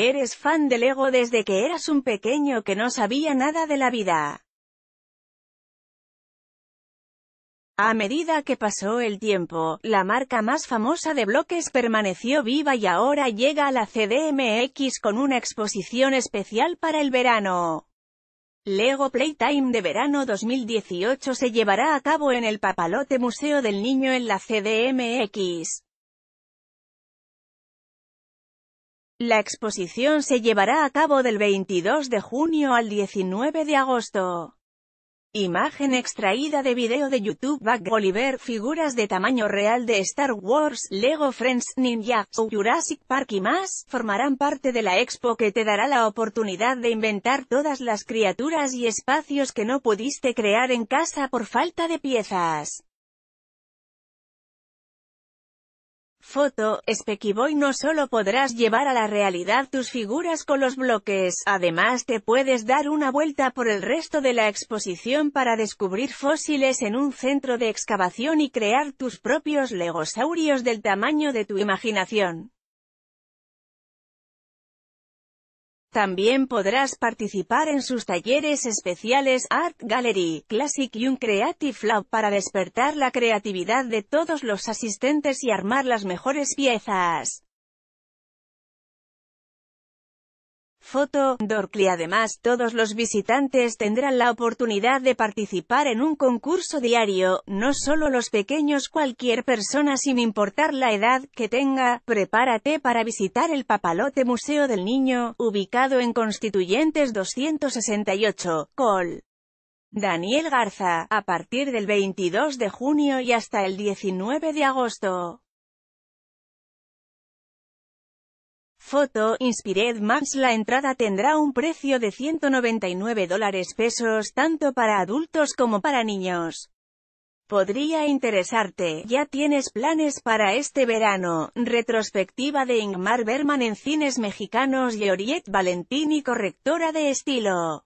Eres fan de Lego desde que eras un pequeño que no sabía nada de la vida. A medida que pasó el tiempo, la marca más famosa de bloques permaneció viva y ahora llega a la CDMX con una exposición especial para el verano. Lego Playtime de verano 2018 se llevará a cabo en el Papalote Museo del Niño en la CDMX. La exposición se llevará a cabo del 22 de junio al 19 de agosto. Imagen extraída de video de YouTube Back Oliver Figuras de tamaño real de Star Wars, Lego Friends, Ninja, Jurassic Park y más, formarán parte de la expo que te dará la oportunidad de inventar todas las criaturas y espacios que no pudiste crear en casa por falta de piezas. Foto, Spekiboy no solo podrás llevar a la realidad tus figuras con los bloques, además te puedes dar una vuelta por el resto de la exposición para descubrir fósiles en un centro de excavación y crear tus propios legosaurios del tamaño de tu imaginación. También podrás participar en sus talleres especiales Art Gallery, Classic y un Creative Lab para despertar la creatividad de todos los asistentes y armar las mejores piezas. Foto, Dorkly Además, todos los visitantes tendrán la oportunidad de participar en un concurso diario, no solo los pequeños, cualquier persona sin importar la edad que tenga. Prepárate para visitar el Papalote Museo del Niño, ubicado en Constituyentes 268, Col. Daniel Garza, a partir del 22 de junio y hasta el 19 de agosto. Foto, Inspired Max La entrada tendrá un precio de 199 dólares pesos tanto para adultos como para niños. Podría interesarte, ya tienes planes para este verano, retrospectiva de Ingmar Berman en cines mexicanos y Oriette Valentini correctora de estilo.